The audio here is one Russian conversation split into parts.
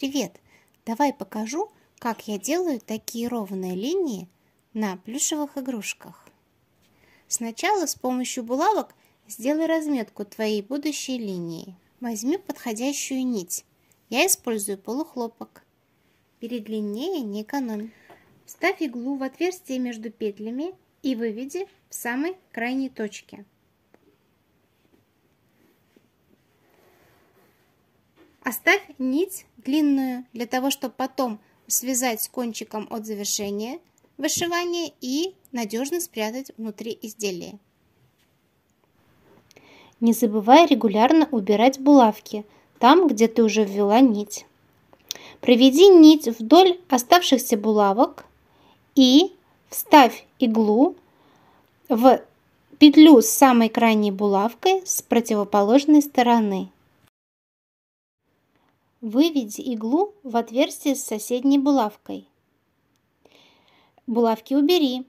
Привет! Давай покажу, как я делаю такие ровные линии на плюшевых игрушках. Сначала с помощью булавок сделай разметку твоей будущей линии. Возьми подходящую нить. Я использую полухлопок. Перед линеей не экономь. Вставь иглу в отверстие между петлями и выведи в самой крайней точке. Оставь нить длинную для того, чтобы потом связать с кончиком от завершения вышивания и надежно спрятать внутри изделия. Не забывай регулярно убирать булавки там, где ты уже ввела нить. Проведи нить вдоль оставшихся булавок и вставь иглу в петлю с самой крайней булавкой с противоположной стороны. Выведи иглу в отверстие с соседней булавкой. Булавки убери.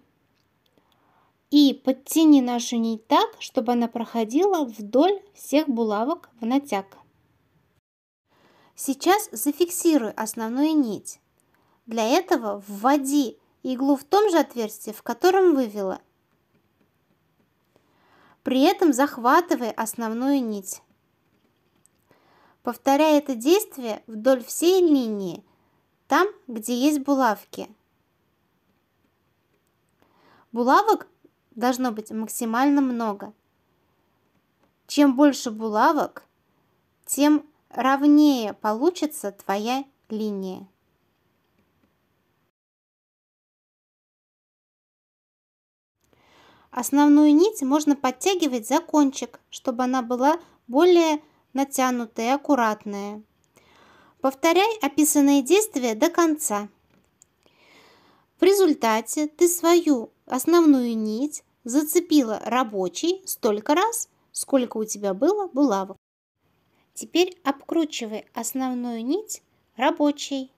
И подтяни нашу нить так, чтобы она проходила вдоль всех булавок в натяг. Сейчас зафиксируй основную нить. Для этого вводи иглу в том же отверстии, в котором вывела. При этом захватывай основную нить. Повторяя это действие вдоль всей линии, там, где есть булавки. Булавок должно быть максимально много. Чем больше булавок, тем ровнее получится твоя линия. Основную нить можно подтягивать за кончик, чтобы она была более натянутые, аккуратные. Повторяй описанные действия до конца. В результате ты свою основную нить зацепила рабочий столько раз, сколько у тебя было булавок. Теперь обкручивай основную нить рабочей,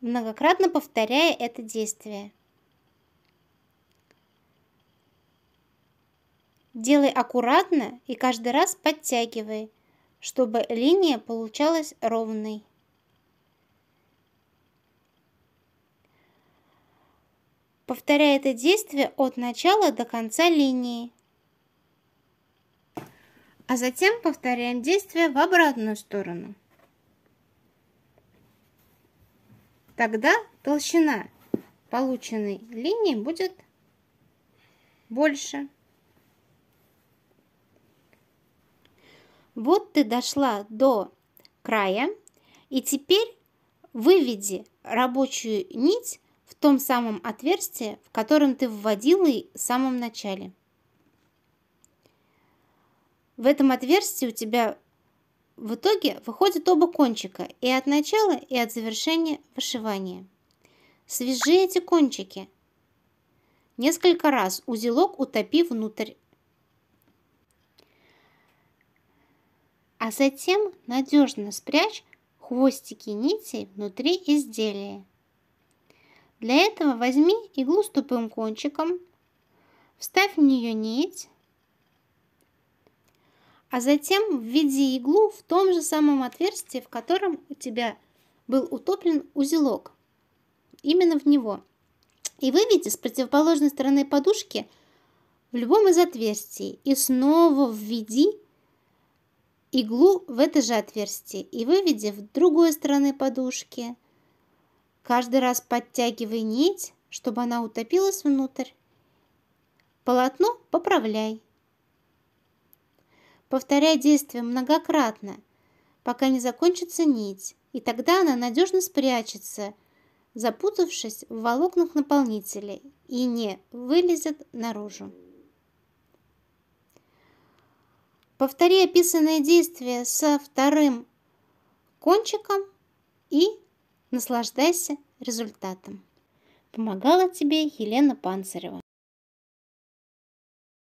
многократно повторяя это действие. Делай аккуратно и каждый раз подтягивай, чтобы линия получалась ровной. Повторяй это действие от начала до конца линии. А затем повторяем действие в обратную сторону. Тогда толщина полученной линии будет больше. Вот ты дошла до края, и теперь выведи рабочую нить в том самом отверстии, в котором ты вводила и в самом начале. В этом отверстии у тебя в итоге выходят оба кончика, и от начала, и от завершения вышивания. Свяжи эти кончики. Несколько раз узелок утопи внутрь а затем надежно спрячь хвостики нитей внутри изделия. Для этого возьми иглу с тупым кончиком, вставь в нее нить, а затем введи иглу в том же самом отверстии, в котором у тебя был утоплен узелок, именно в него. И выведи с противоположной стороны подушки в любом из отверстий и снова введи иглу в это же отверстие и выведя в другой стороны подушки. Каждый раз подтягивай нить, чтобы она утопилась внутрь. Полотно поправляй. Повторяй действие многократно, пока не закончится нить, и тогда она надежно спрячется, запутавшись в волокнах наполнителя и не вылезет наружу. Повтори описанные действия со вторым кончиком и наслаждайся результатом. Помогала тебе Елена Панцарева.